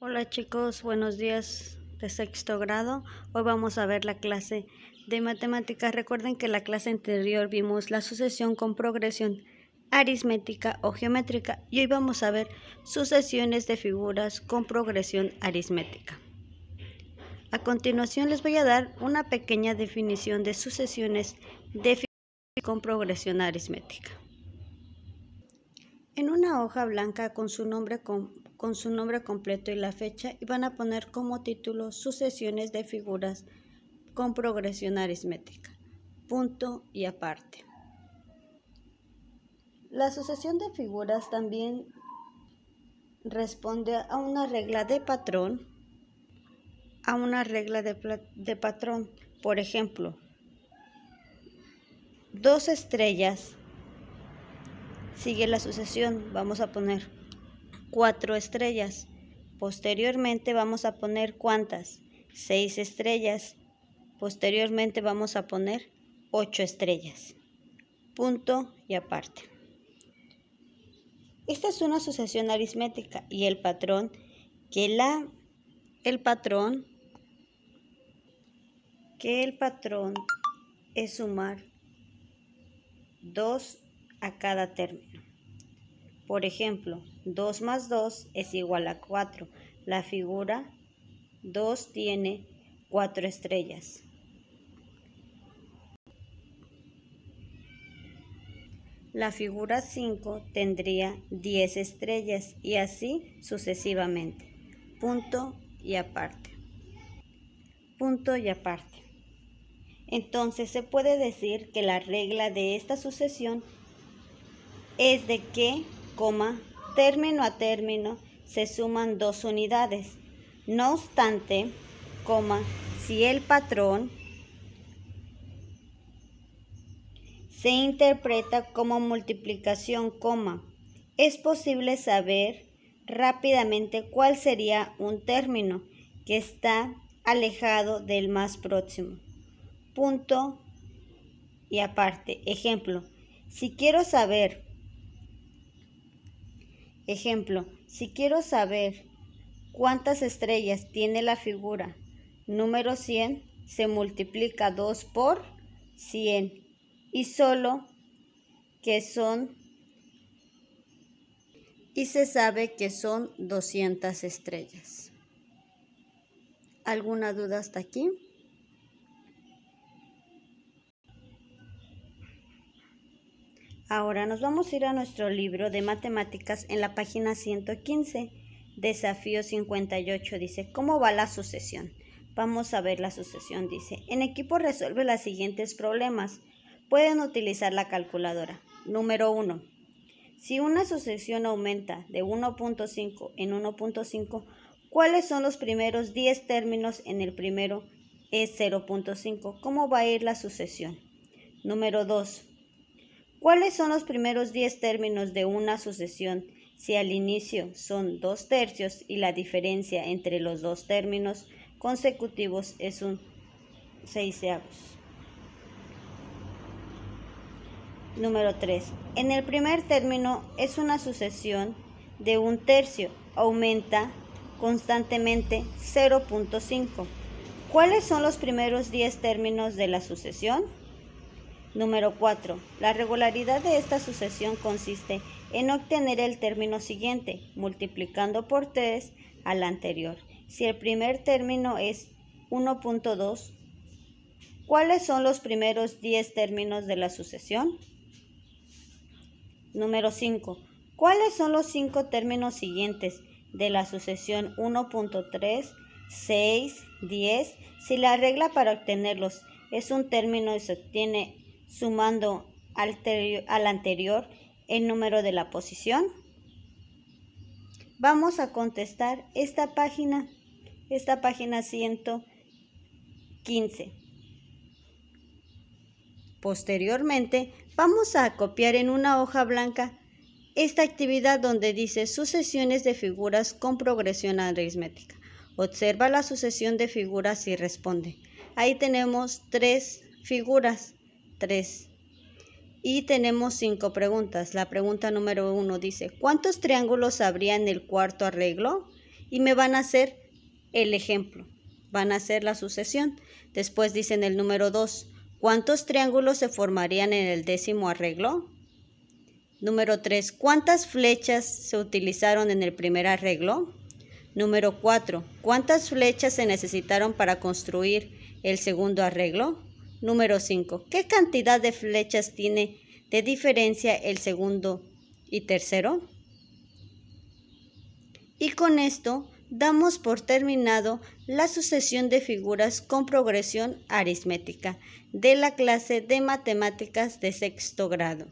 Hola chicos, buenos días de sexto grado. Hoy vamos a ver la clase de matemáticas. Recuerden que en la clase anterior vimos la sucesión con progresión aritmética o geométrica y hoy vamos a ver sucesiones de figuras con progresión aritmética. A continuación les voy a dar una pequeña definición de sucesiones de figuras con progresión aritmética. En una hoja blanca con su nombre con con su nombre completo y la fecha y van a poner como título sucesiones de figuras con progresión aritmética. Punto y aparte. La sucesión de figuras también responde a una regla de patrón, a una regla de, de patrón. Por ejemplo, dos estrellas sigue la sucesión, vamos a poner cuatro estrellas. Posteriormente vamos a poner cuántas? Seis estrellas. Posteriormente vamos a poner ocho estrellas. Punto y aparte. Esta es una asociación aritmética y el patrón que la el patrón que el patrón es sumar dos a cada término. Por ejemplo, 2 más 2 es igual a 4. La figura 2 tiene 4 estrellas. La figura 5 tendría 10 estrellas y así sucesivamente. Punto y aparte. Punto y aparte. Entonces se puede decir que la regla de esta sucesión es de que coma, término a término se suman dos unidades. No obstante, coma, si el patrón se interpreta como multiplicación, coma, es posible saber rápidamente cuál sería un término que está alejado del más próximo. Punto y aparte. Ejemplo, si quiero saber Ejemplo, si quiero saber cuántas estrellas tiene la figura número 100, se multiplica 2 por 100 y solo que son y se sabe que son 200 estrellas. ¿Alguna duda hasta aquí? Ahora nos vamos a ir a nuestro libro de matemáticas en la página 115, desafío 58. Dice, ¿cómo va la sucesión? Vamos a ver la sucesión. Dice, en equipo resuelve los siguientes problemas. Pueden utilizar la calculadora. Número 1. Si una sucesión aumenta de 1.5 en 1.5, ¿cuáles son los primeros 10 términos en el primero? Es 0.5. ¿Cómo va a ir la sucesión? Número 2. ¿Cuáles son los primeros 10 términos de una sucesión? Si al inicio son dos tercios y la diferencia entre los dos términos consecutivos es un 6 Número 3. En el primer término es una sucesión de un tercio. Aumenta constantemente 0.5. ¿Cuáles son los primeros 10 términos de la sucesión? Número 4. La regularidad de esta sucesión consiste en obtener el término siguiente, multiplicando por 3 al anterior. Si el primer término es 1.2, ¿cuáles son los primeros 10 términos de la sucesión? Número 5. ¿Cuáles son los 5 términos siguientes de la sucesión 1.3, 6, 10? Si la regla para obtenerlos es un término y se obtiene sumando al anterior el número de la posición? Vamos a contestar esta página, esta página 115. Posteriormente, vamos a copiar en una hoja blanca esta actividad donde dice sucesiones de figuras con progresión aritmética. Observa la sucesión de figuras y responde. Ahí tenemos tres figuras 3. Y tenemos cinco preguntas. La pregunta número uno dice, ¿cuántos triángulos habría en el cuarto arreglo? Y me van a hacer el ejemplo, van a hacer la sucesión. Después dicen el número 2, ¿cuántos triángulos se formarían en el décimo arreglo? Número 3, ¿cuántas flechas se utilizaron en el primer arreglo? Número 4, ¿cuántas flechas se necesitaron para construir el segundo arreglo? Número 5. ¿Qué cantidad de flechas tiene de diferencia el segundo y tercero? Y con esto damos por terminado la sucesión de figuras con progresión aritmética de la clase de matemáticas de sexto grado.